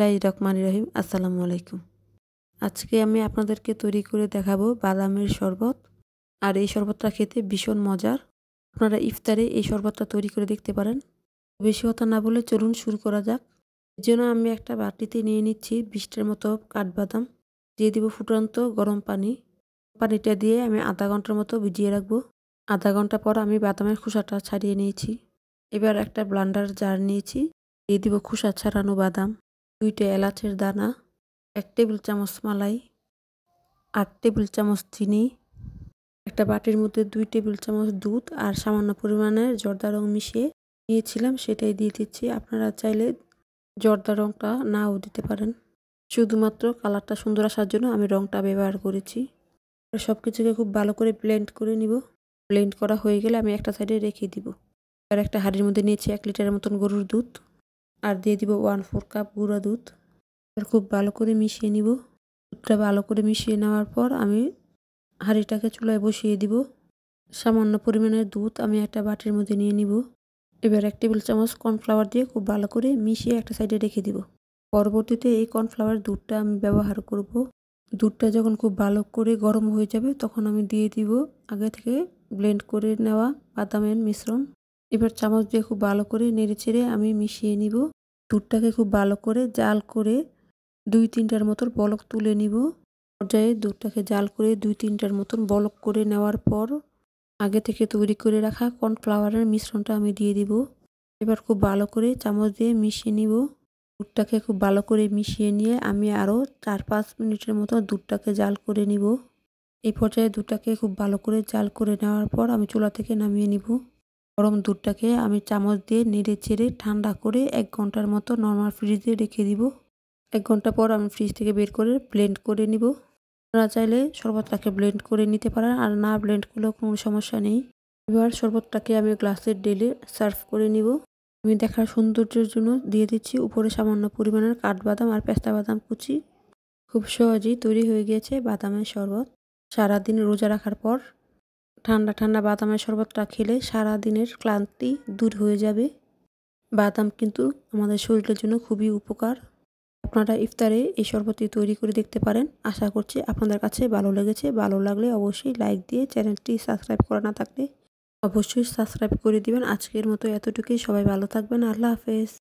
বিসমিল্লাহ রহমান রহিম আসসালামু আলাইকুম আজকে আমি আপনাদেরকে তৈরি করে দেখাবো বাদামের শরবত আর এই শরবতটা খেতে ভীষণ মজার আপনারা ইফতারে এই শরবতটা তৈরি করে দেখতে পারেন বেশি কথা না বলে চলুন শুরু করা যাক এর জন্য আমি একটা বাটিতে নিয়ে নিচ্ছি বিশটার মতো কাঠবাদাম দিয়ে দিব ফুটন্ত গরম পানি পানিটা দিয়ে আমি আধা ঘন্টার মতো ভিজিয়ে রাখবো আধা ঘন্টা পর আমি বাদামের খোসাটা ছাড়িয়ে নিয়েছি এবার একটা ব্লান্ডার জার নিয়েছি দিয়ে দিব খোসা ছাড়ানো বাদাম দুইটা এলাচের দানা এক টেবিল চামচ মালাই আট টেবিল চামচ চিনি একটা বাটির মধ্যে দুই টেবিল চামচ দুধ আর সামান্য পরিমাণে জর্দা রং মিশিয়ে নিয়েছিলাম সেটাই দিয়ে দিচ্ছি আপনারা চাইলে জর্দা রংটা নাও দিতে পারেন শুধুমাত্র কালারটা সুন্দর আসার জন্য আমি রংটা ব্যবহার করেছি সব কিছুকে খুব ভালো করে ব্লেন্ড করে নিব ব্লেন্ড করা হয়ে গেলে আমি একটা সাইডে রেখে দিব আর একটা হাড়ির মধ্যে নিয়েছি এক লিটারের মতন গরুর দুধ আর দিয়ে দিব ওয়ান ফোর কাপ গুঁড়া দুধ এবার খুব ভালো করে মিশিয়ে নিব দুধটা ভালো করে মিশিয়ে নেওয়ার পর আমি হাঁড়িটাকে চুলায় বসিয়ে দিব সামান্য পরিমাণের দুধ আমি একটা বাটির মধ্যে নিয়ে নিব এবার এক টেবিল চামচ কর্নফ্লাওয়ার দিয়ে খুব ভালো করে মিশিয়ে একটা সাইডে রেখে দিব পরবর্তীতে এই কর্নফ্লাওয়ার দুধটা আমি ব্যবহার করব দুধটা যখন খুব ভালো করে গরম হয়ে যাবে তখন আমি দিয়ে দিব আগে থেকে ব্লেন্ড করে নেওয়া বাদামের মিশ্রণ এবার চামচ দিয়ে খুব ভালো করে নেড়ে চেড়ে আমি মিশিয়ে নিব দুধটাকে খুব ভালো করে জাল করে দুই তিনটার মতন বলক তুলে নিব পর্যায়ে দুধটাকে জাল করে দুই তিনটার মতন বলক করে নেওয়ার পর আগে থেকে তৈরি করে রাখা কর্নফ্লাওয়ারের মিশ্রণটা আমি দিয়ে দিব এবার খুব ভালো করে চামচ দিয়ে মিশিয়ে নিব দুধটাকে খুব ভালো করে মিশিয়ে নিয়ে আমি আরও চার পাঁচ মিনিটের মতো দুধটাকে জাল করে নিব এই পর্যায়ে দুধটাকে খুব ভালো করে জাল করে নেওয়ার পর আমি চুলা থেকে নামিয়ে নিব গরম দুধটাকে আমি চামচ দিয়ে নেড়ে চেড়ে ঠান্ডা করে এক ঘন্টার মতো নর্মাল ফ্রিজে রেখে দিব এক ঘন্টা পর আমি ফ্রিজ থেকে বের করে ব্লেন্ড করে নিব আপনারা চাইলে শরবতটাকে ব্লেন্ড করে নিতে পারেন আর না ব্লেন্ড করলেও কোনো সমস্যা নেই এবার শরবতটাকে আমি গ্লাসে ডেলে সার্ভ করে নিব আমি দেখার সৌন্দর্যের জন্য দিয়ে দিচ্ছি উপরে সামান্য পরিমাণের কাঠবাদাম আর পেস্তা বাদাম কুচি খুব সহজেই তৈরি হয়ে গিয়েছে বাদামের শরবত সারাদিন রোজা রাখার পর ঠান্ডা ঠান্ডা বাদামের শরবতটা খেলে সারা দিনের ক্লান্তি দূর হয়ে যাবে বাদাম কিন্তু আমাদের শরীরের জন্য খুবই উপকার আপনারা ইফতারে এই শরবতটি তৈরি করে দেখতে পারেন আশা করছি আপনাদের কাছে ভালো লেগেছে ভালো লাগলে অবশ্যই লাইক দিয়ে চ্যানেলটি সাবস্ক্রাইব করা না থাকলে অবশ্যই সাবস্ক্রাইব করে দিবেন আজকের মতো এতটুকুই সবাই ভালো থাকবেন আল্লাহ হাফেজ